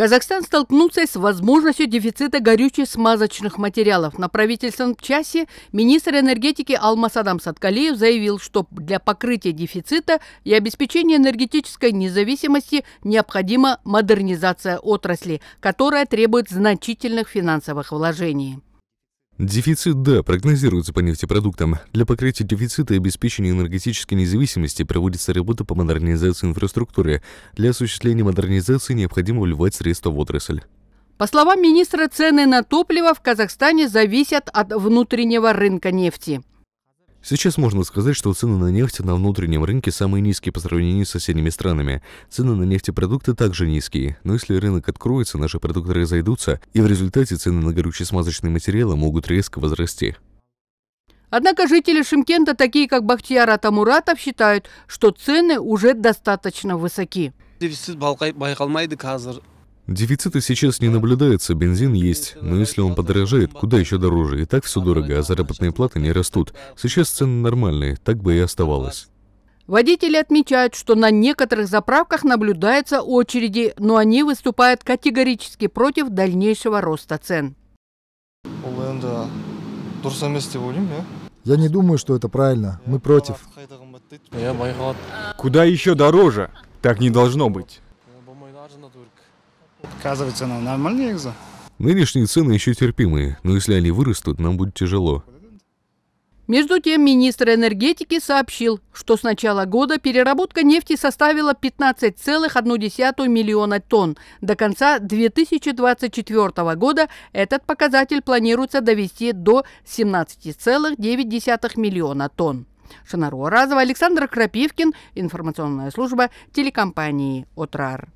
Казахстан столкнулся с возможностью дефицита горючих смазочных материалов. На правительственном часе министр энергетики Алмас Адам Садкалиев заявил, что для покрытия дефицита и обеспечения энергетической независимости необходима модернизация отрасли, которая требует значительных финансовых вложений. Дефицит, да, прогнозируется по нефтепродуктам. Для покрытия дефицита и обеспечения энергетической независимости проводится работа по модернизации инфраструктуры. Для осуществления модернизации необходимо вливать средства в отрасль. По словам министра, цены на топливо в Казахстане зависят от внутреннего рынка нефти. Сейчас можно сказать, что цены на нефть на внутреннем рынке самые низкие по сравнению с соседними странами. Цены на нефтепродукты также низкие, но если рынок откроется, наши продукты разойдутся, и в результате цены на горючие смазочные материалы могут резко возрасти. Однако жители Шимкента, такие как Бахтияр Атамуратов, считают, что цены уже достаточно высоки. Дефицита сейчас не наблюдается, бензин есть, но если он подорожает, куда еще дороже? И так все дорого, а заработные платы не растут. Сейчас цены нормальные, так бы и оставалось. Водители отмечают, что на некоторых заправках наблюдаются очереди, но они выступают категорически против дальнейшего роста цен. Я не думаю, что это правильно. Мы против. Куда еще дороже? Так не должно быть. Оказывается, ну, нормальные экзо. Нынешние цены еще терпимые, но если они вырастут, нам будет тяжело. Между тем, министр энергетики сообщил, что с начала года переработка нефти составила 15,1 миллиона тонн. До конца 2024 года этот показатель планируется довести до 17,9 миллиона тонн. Шанару Разова, Александр Крапивкин, информационная служба телекомпании «Отрар».